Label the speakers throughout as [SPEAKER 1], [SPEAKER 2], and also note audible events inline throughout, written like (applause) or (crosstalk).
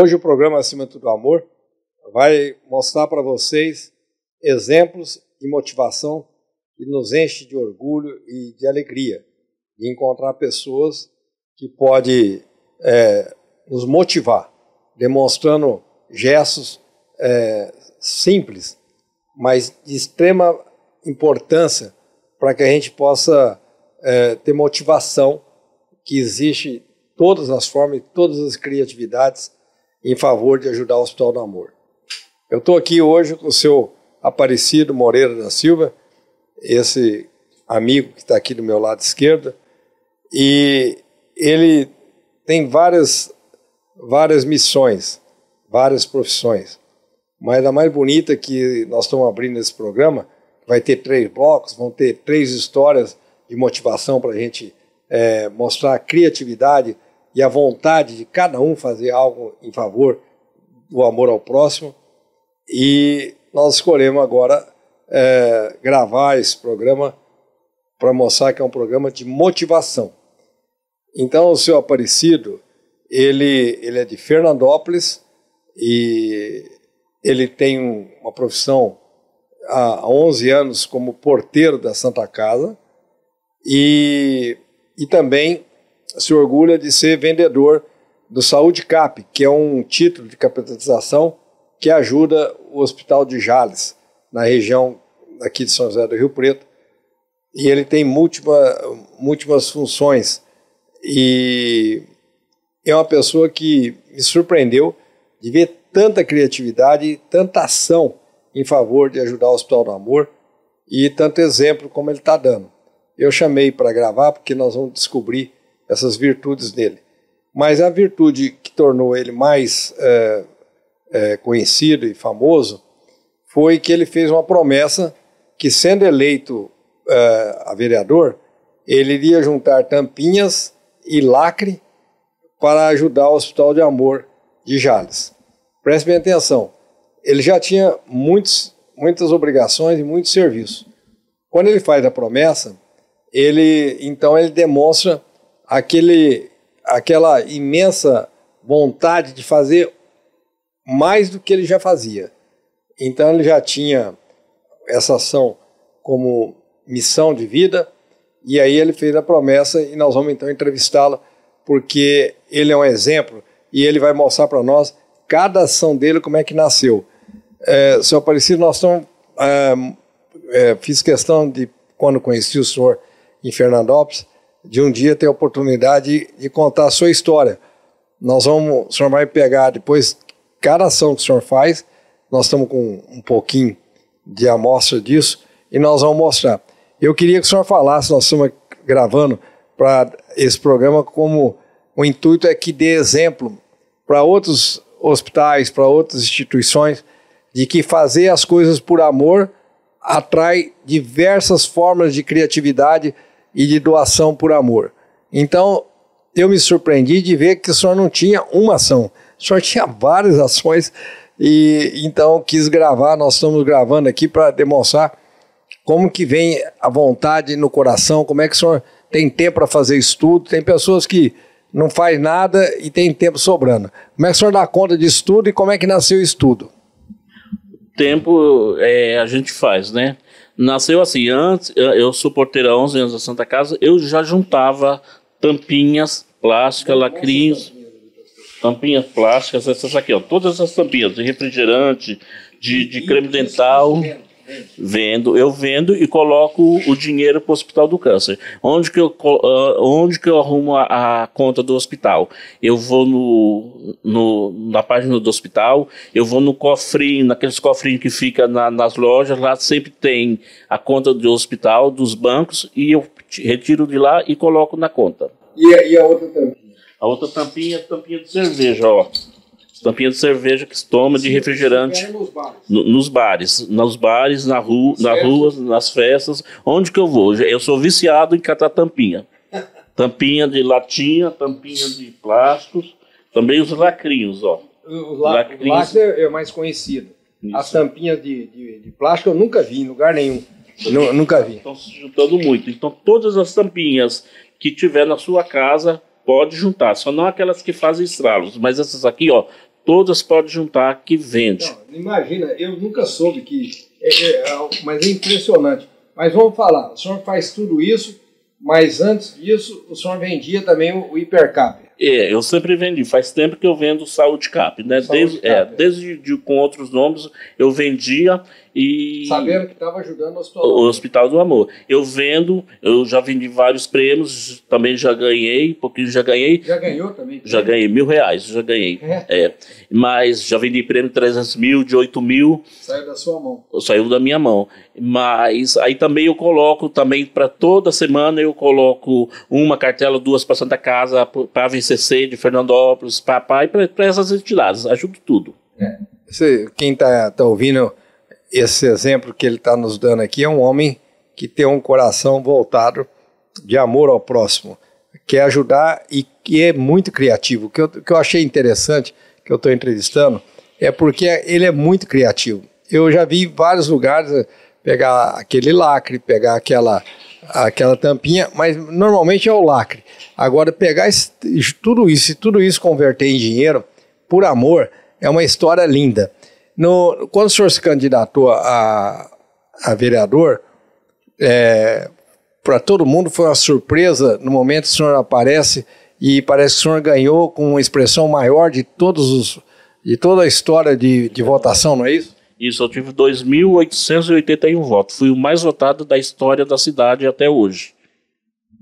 [SPEAKER 1] Hoje o programa Acima do Amor vai mostrar para vocês exemplos e motivação que nos enche de orgulho e de alegria de encontrar pessoas que pode é, nos motivar, demonstrando gestos é, simples, mas de extrema importância para que a gente possa é, ter motivação que existe todas as formas e todas as criatividades em favor de ajudar o Hospital do Amor. Eu estou aqui hoje com o seu Aparecido Moreira da Silva, esse amigo que está aqui do meu lado esquerdo, e ele tem várias, várias missões, várias profissões. Mas a mais bonita que nós estamos abrindo esse programa, vai ter três blocos, vão ter três histórias de motivação para a gente é, mostrar a criatividade e a vontade de cada um fazer algo em favor do amor ao próximo. E nós escolhemos agora é, gravar esse programa para mostrar que é um programa de motivação. Então, o seu Aparecido, ele, ele é de Fernandópolis e ele tem uma profissão há 11 anos como porteiro da Santa Casa e, e também se orgulha de ser vendedor do Saúde Cap, que é um título de capitalização que ajuda o Hospital de Jales, na região aqui de São José do Rio Preto. E ele tem múltipla, múltiplas funções. E é uma pessoa que me surpreendeu de ver tanta criatividade, tanta ação em favor de ajudar o Hospital do Amor e tanto exemplo como ele está dando. Eu chamei para gravar porque nós vamos descobrir essas virtudes dele. Mas a virtude que tornou ele mais é, é, conhecido e famoso foi que ele fez uma promessa que, sendo eleito é, a vereador, ele iria juntar tampinhas e lacre para ajudar o Hospital de Amor de Jales. Preste bem atenção, ele já tinha muitos, muitas obrigações e muito serviço. Quando ele faz a promessa, ele então ele demonstra aquele, aquela imensa vontade de fazer mais do que ele já fazia. Então ele já tinha essa ação como missão de vida, e aí ele fez a promessa e nós vamos então entrevistá-lo, porque ele é um exemplo e ele vai mostrar para nós cada ação dele, como é que nasceu. É, senhor Aparecido, nós estamos. É, é, fiz questão de, quando conheci o senhor em Fernandópolis, de um dia ter a oportunidade de, contar a sua história. Nós vamos, o senhor vai pegar depois cada ação que o senhor faz, nós estamos com um pouquinho de amostra disso e nós vamos mostrar. Eu queria que o senhor falasse, nós estamos gravando para esse programa como o intuito é que dê exemplo para outros hospitais, para outras instituições, de que fazer as coisas por amor atrai diversas formas de criatividade e de doação por amor. Então, eu me surpreendi de ver que o senhor não tinha uma ação, o senhor (laughs) tinha várias ações e então quis gravar, nós estamos gravando aqui para demonstrar como que vem a vontade no coração, como é que o senhor tem tempo para fazer estudo, tem pessoas que não faz nada e tem tempo sobrando. Como é que o senhor dá conta de estudo e como é que nasceu o estudo?
[SPEAKER 2] Tempo é, a gente faz, né? Nasceu assim, antes eu sou porteira há 11 anos da Santa Casa, eu já juntava tampinhas plásticas, lacrins, tampinhas plásticas, essas aqui, ó, todas essas tampinhas de refrigerante, de, de creme dental. É Vendo, eu vendo e coloco o dinheiro para o Hospital do Câncer. Onde que eu, ah, onde que eu arrumo a, conta do hospital? Eu vou no, no, na página do hospital, eu vou no cofrinho, naqueles cofrinhos que fica na, nas lojas, lá sempre tem a conta do hospital, dos bancos, e eu retiro de lá e coloco na conta.
[SPEAKER 1] E e a outra tampinha?
[SPEAKER 2] A outra tampinha é a tampinha de cerveja, ó tampinha de cerveja que se toma, de refrigerante. Nos bares. nos bares. na rua, na rua, nas festas. Onde que eu vou? Eu sou viciado em catar tampinha. (laughs) Tampinha de latinha, tampinha de plásticos. Também os lacrinhos, ó.
[SPEAKER 1] O, la lacrinhos. lacre é o mais conhecido. As tampinhas de, de, de, plástico eu nunca vi em lugar nenhum. nunca vi. Estão
[SPEAKER 2] se juntando muito. Então, todas as tampinhas que tiver na sua casa, pode juntar. Só não aquelas que fazem estralos. Mas essas aqui, ó, todas podem juntar que vende.
[SPEAKER 1] imagina, eu nunca soube que. É, é, é mas é impressionante. Mas vamos falar, o senhor faz tudo isso, mas antes disso o senhor vendia também o, hipercap.
[SPEAKER 2] É, eu sempre vendi. Faz tempo que eu vendo saúde cap, né? Saúde desde, é, cap, é, desde de, com outros nomes eu vendia e que
[SPEAKER 1] estava ajudando o Hospital do Amor. O
[SPEAKER 2] Hospital do Amor. Eu vendo, eu já vendi vários prêmios, também já ganhei, pouquinho já ganhei. Já ganhou também? Já ganhei mil reais, já ganhei. É. é. Mas já vendi prêmio de 300 mil, de 8 mil.
[SPEAKER 1] Saiu da sua mão.
[SPEAKER 2] Saiu da minha mão. Mas aí também eu coloco, também para toda semana eu coloco uma cartela, duas para Santa Casa, para a VCC de Fernandópolis, para PAI, para essas entidades. Ajudo tudo.
[SPEAKER 1] É. Você, quem está tá ouvindo esse exemplo que ele está nos dando aqui é um homem que tem um coração voltado de amor ao próximo, quer ajudar e que é muito criativo. O que eu, que eu achei interessante, que eu estou entrevistando, é porque ele é muito criativo. Eu já vi vários lugares eh, pegar aquele lacre, pegar aquela, aquela tampinha, mas normalmente é o lacre. Agora, pegar esse, tudo isso e tudo isso converter em dinheiro, por amor, é uma história linda. No, quando o senhor se candidatou a, a vereador, é, para todo mundo foi uma surpresa no momento que o senhor aparece e parece que o senhor ganhou com uma expressão maior de todos os de toda a história de, de votação, não
[SPEAKER 2] é isso? Isso, eu tive 2.881 votos. Fui o mais votado da história da cidade até hoje.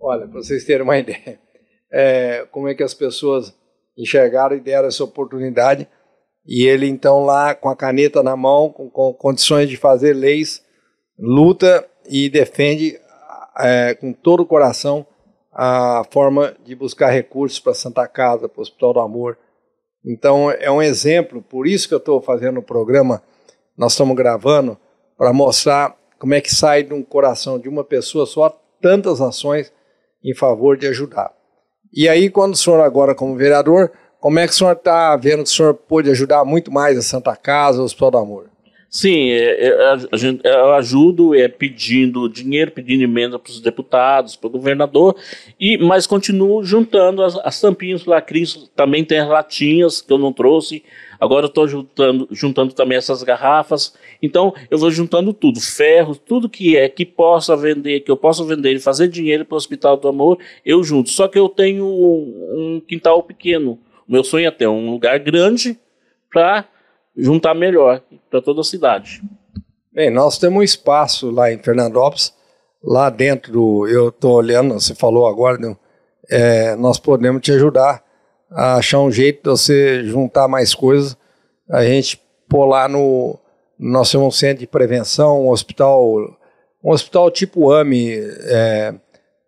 [SPEAKER 1] Olha, para vocês terem uma (laughs) ideia, é, como é que as pessoas enxergaram e deram essa oportunidade e ele então lá com a caneta na mão, com, com condições de fazer leis, luta e defende é, com todo o coração a forma de buscar recursos para Santa Casa, para o Hospital do Amor. Então é um exemplo, por isso que eu estou fazendo o programa, nós estamos gravando, para mostrar como é que sai de um coração de uma pessoa só tantas ações em favor de ajudar. E aí, quando o senhor agora como vereador, como é que o senhor está vendo que o senhor pôde ajudar muito mais a Santa Casa, o Hospital do Amor?
[SPEAKER 2] Sim, é, é, é, eu ajudo é, pedindo dinheiro, pedindo emenda para os deputados, para o governador, e, mas continuo juntando as, as tampinhas lá. Cris também tem as latinhas que eu não trouxe. Agora eu estou juntando, juntando também essas garrafas. Então eu vou juntando tudo: ferro, tudo que é que possa vender, que eu possa vender e fazer dinheiro para o Hospital do Amor, eu junto. Só que eu tenho um, um quintal pequeno meu sonho é ter um lugar grande para juntar melhor para toda a cidade.
[SPEAKER 1] Bem, nós temos um espaço lá em Fernandópolis, lá dentro, eu estou olhando, você falou agora, né? é, nós podemos te ajudar a achar um jeito de você juntar mais coisas, a gente pôr lá no, nosso um centro de prevenção, um hospital, um hospital tipo AMI, é,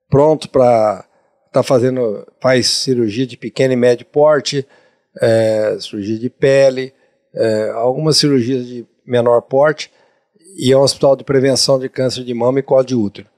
[SPEAKER 1] pronto para tá fazendo, faz cirurgia de pequeno e médio porte, é, cirurgia de pele, é, algumas cirurgias de menor porte e é um hospital de prevenção de câncer de mama e colo de útero.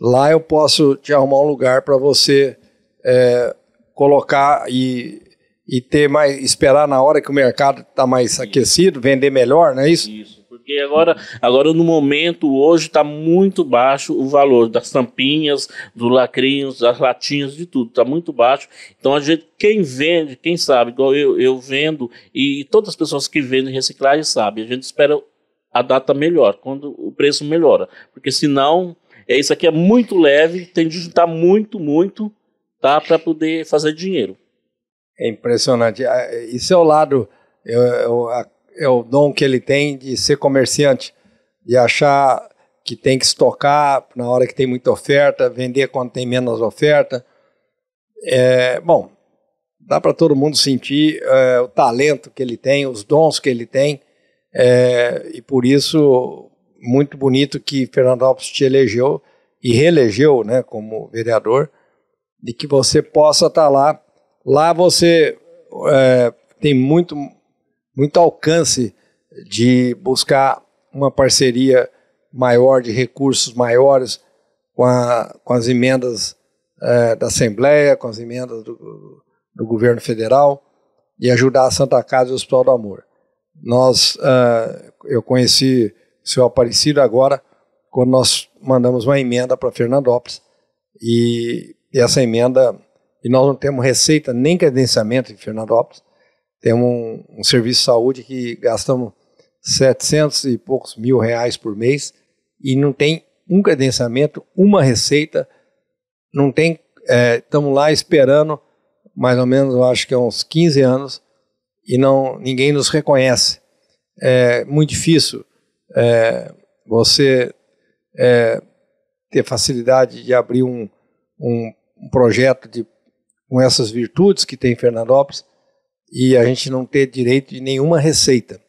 [SPEAKER 1] Lá eu posso te arrumar um lugar para você é, colocar e, e ter mais, esperar na hora que o mercado está mais aquecido, vender melhor, não é isso? Isso.
[SPEAKER 2] Porque agora, agora no momento, hoje está muito baixo o valor das tampinhas, dos lacrinhos, das latinhas, de tudo. Está muito baixo. Então a gente, quem vende, quem sabe, igual eu, eu vendo, e todas as pessoas que vendem reciclagem sabem, a gente espera a data melhor, quando o preço melhora. Porque senão, é, isso aqui é muito leve, tem de juntar muito, muito, tá?
[SPEAKER 1] Para poder fazer dinheiro. É impressionante. Ah, isso é o lado. Eu, eu, a, é o dom que ele tem de ser comerciante e achar que tem que estocar na hora que tem muita oferta, vender quando tem menos oferta. É, bom, dá para todo mundo sentir é, o talento que ele tem, os dons que ele tem, é, e por isso muito bonito que Fernando Alves te elegeu e reelegeu né, como vereador, de que você possa estar tá lá. Lá você é, tem muito muito alcance de buscar uma parceria maior, de recursos maiores com, a, com as emendas é, da Assembleia, com as emendas do, do, governo federal e ajudar a Santa Casa e o Hospital do Amor. Nós, uh, eu conheci o senhor Aparecido agora, quando nós mandamos uma emenda para Fernandópolis e, e essa emenda, e nós não temos receita nem credenciamento em Fernandópolis, temos um, um, serviço de saúde que gastamos 700 e poucos mil reais por mês e não tem um credenciamento, uma receita, não tem. Estamos é, lá esperando mais ou menos, eu acho que é uns 15 anos e não ninguém nos reconhece. É muito difícil é, você é, ter facilidade de abrir um, um, um projeto de, com essas virtudes que tem Fernandópolis e a gente não ter direito de nenhuma receita.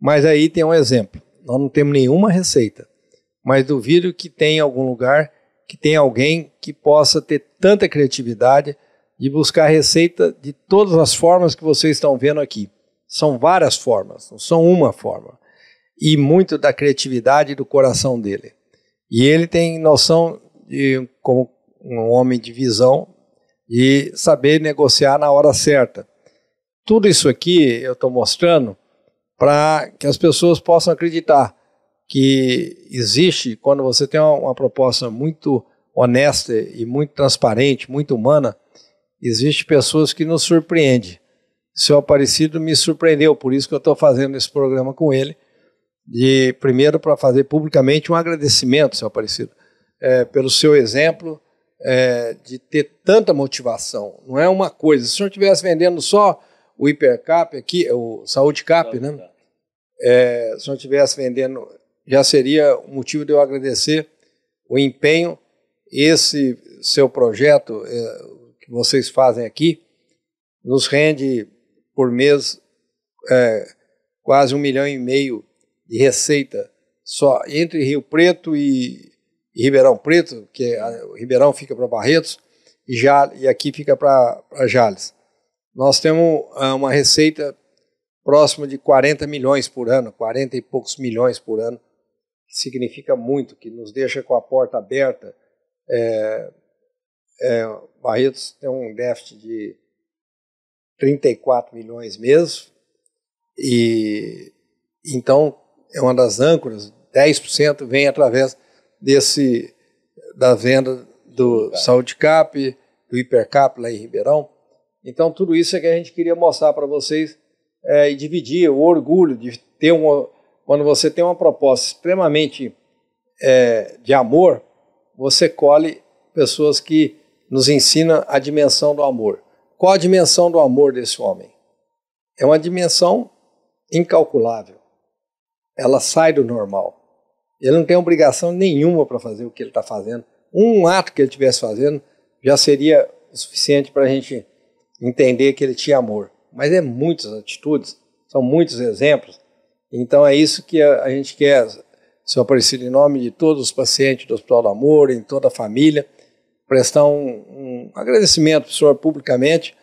[SPEAKER 1] Mas aí tem um exemplo. Nós não temos nenhuma receita, mas duvido que tenha algum lugar que tenha alguém que possa ter tanta criatividade de buscar receita de todas as formas que vocês estão vendo aqui. São várias formas, não são uma forma. E muito da criatividade do coração dele. E ele tem noção de como um homem de visão e saber negociar na hora certa tudo isso aqui eu estou mostrando para que as pessoas possam acreditar que existe, quando você tem uma, uma proposta muito honesta e muito transparente, muito humana, existe pessoas que nos surpreendem. Seu Aparecido me surpreendeu, por isso que eu estou fazendo esse programa com ele. E primeiro para fazer publicamente um agradecimento, seu Aparecido, é, pelo seu exemplo é, de ter tanta motivação. Não é uma coisa. Se o senhor estivesse vendendo só o hipercap aqui, é o saúde cap, né? É, se não estivesse vendendo, já seria um motivo de eu agradecer o empenho, esse seu projeto é, que vocês fazem aqui, nos rende por mês é, quase um milhão e meio de receita só entre Rio Preto e, e Ribeirão Preto, que é, Ribeirão fica para Barretos e, já, e aqui fica para Jales. Nós temos é, uma receita próxima de 40 milhões por ano, 40 e poucos milhões por ano, que significa muito, que nos deixa com a porta aberta. É, é, Barretos tem um déficit de 34 milhões mesmo, e então é uma das âncoras, 10% vem através desse da venda do Saúde Cap, do Hipercap lá em Ribeirão, então, tudo isso é que a gente queria mostrar para vocês é, e dividir o orgulho de ter uma. Quando você tem uma proposta extremamente é, de amor, você colhe pessoas que nos ensinam a dimensão do amor. Qual a dimensão do amor desse homem? É uma dimensão incalculável. Ela sai do normal. Ele não tem obrigação nenhuma para fazer o que ele está fazendo. Um ato que ele estivesse fazendo já seria o suficiente para a gente entender que ele tinha amor. Mas é muitas atitudes, são muitos exemplos. Então é isso que a, gente quer, Senhor Aparecido, em nome de todos os pacientes do Hospital do Amor, em toda a família, prestar um, um agradecimento para o Senhor publicamente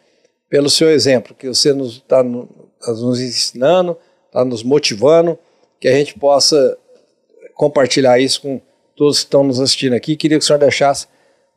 [SPEAKER 1] pelo seu exemplo, que você nos está tá nos ensinando, está nos motivando, que a gente possa compartilhar isso com todos que estão nos assistindo aqui. Queria que o senhor deixasse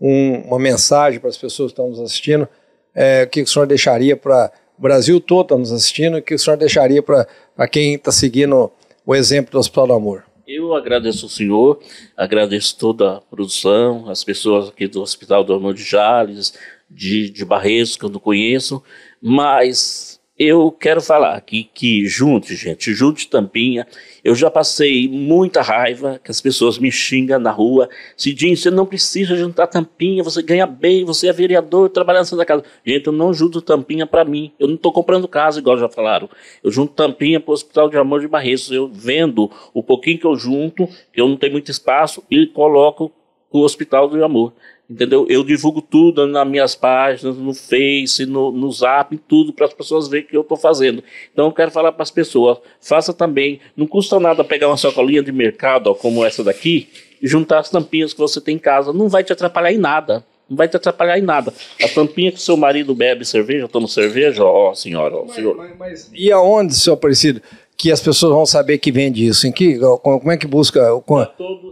[SPEAKER 1] um, uma mensagem para as pessoas que estão nos assistindo, é, que o senhor deixaria para o Brasil todo tá nos assistindo, o que o senhor deixaria para quem está seguindo o exemplo do Hospital do Amor?
[SPEAKER 2] Eu agradeço o senhor, agradeço toda a produção, as pessoas aqui do Hospital do Amor de Jales, de, de Barreiros, que eu não conheço, mas eu quero falar aqui que junte, gente, junte Tampinha eu já passei muita raiva que as pessoas me xingam na rua. Cidinho, você não precisa juntar tampinha, você ganha bem, você é vereador, trabalha na Santa Casa. Gente, eu não junto tampinha para mim. Eu não estou comprando casa, igual já falaram. Eu junto tampinha para o Hospital de Amor de Barreiros. Eu vendo o pouquinho que eu junto, que eu não tenho muito espaço, e coloco o Hospital do Amor. Entendeu? Eu divulgo tudo nas minhas páginas, no Face, no, no Zap, tudo, para as pessoas verem o que eu estou fazendo. Então eu quero falar para as pessoas, faça também. Não custa nada pegar uma sacolinha de mercado, ó, como essa daqui, e juntar as tampinhas que você tem em casa. Não vai te atrapalhar em nada. Não vai te atrapalhar em nada. A tampinha que seu marido bebe cerveja, toma cerveja, ó, senhora, ó, mas, senhor. Mas,
[SPEAKER 1] mas, e aonde, seu Aparecido? que as pessoas vão saber que vende isso? Em que, como é que busca?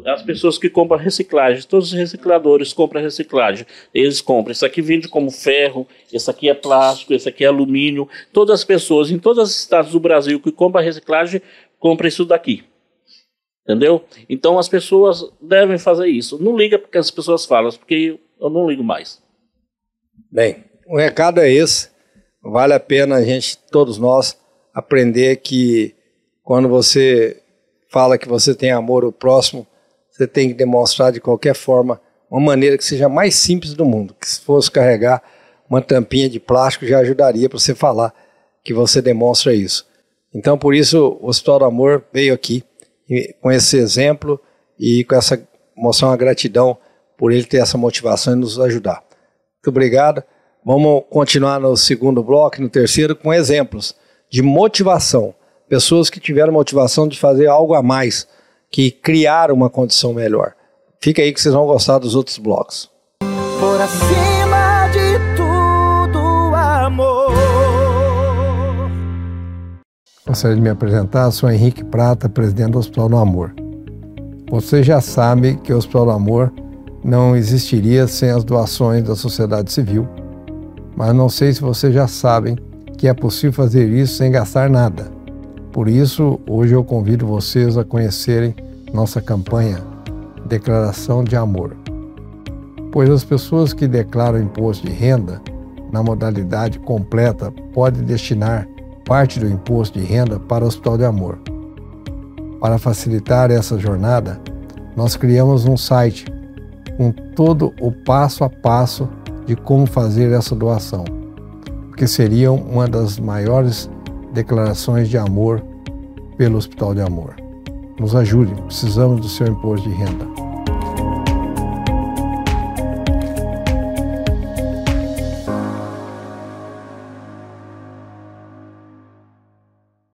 [SPEAKER 2] As pessoas que compram reciclagem, todos os recicladores compram reciclagem. Eles compram. Isso aqui vende como ferro, isso aqui é plástico, isso aqui é alumínio. Todas as pessoas em todos os estados do Brasil que compram reciclagem compram isso daqui. Entendeu? Então as pessoas devem fazer isso. Não liga porque as pessoas falam, porque eu não ligo mais.
[SPEAKER 1] Bem, o recado é esse. Vale a pena a gente, todos nós, aprender que quando você fala que você tem amor ao próximo, você tem que demonstrar de qualquer forma uma maneira que seja mais simples do mundo. Que se fosse carregar uma tampinha de plástico já ajudaria para você falar que você demonstra isso. Então, por isso, o Hospital do Amor veio aqui com esse exemplo e com essa mostrar uma gratidão por ele ter essa motivação e nos ajudar. Muito obrigado. Vamos continuar no segundo bloco, no terceiro, com exemplos de motivação. Pessoas que tiveram motivação de fazer algo a mais, que criaram uma condição melhor. Fica aí que vocês vão gostar dos outros blocos. Por acima de tudo, amor. Gostaria de me apresentar, sou Henrique Prata, presidente do Hospital do Amor. Você já sabe que o Hospital do Amor não existiria sem as doações da sociedade civil, mas não sei se vocês já sabem que é possível fazer isso sem gastar nada. Por isso, hoje eu convido vocês a conhecerem nossa campanha Declaração de Amor. Pois as pessoas que declaram imposto de renda na modalidade completa podem destinar parte do imposto de renda para o Hospital de Amor. Para facilitar essa jornada, nós criamos um site com todo o passo a passo de como fazer essa doação que seria uma das maiores declarações de amor pelo Hospital de Amor. Nos ajude, precisamos do seu imposto de renda.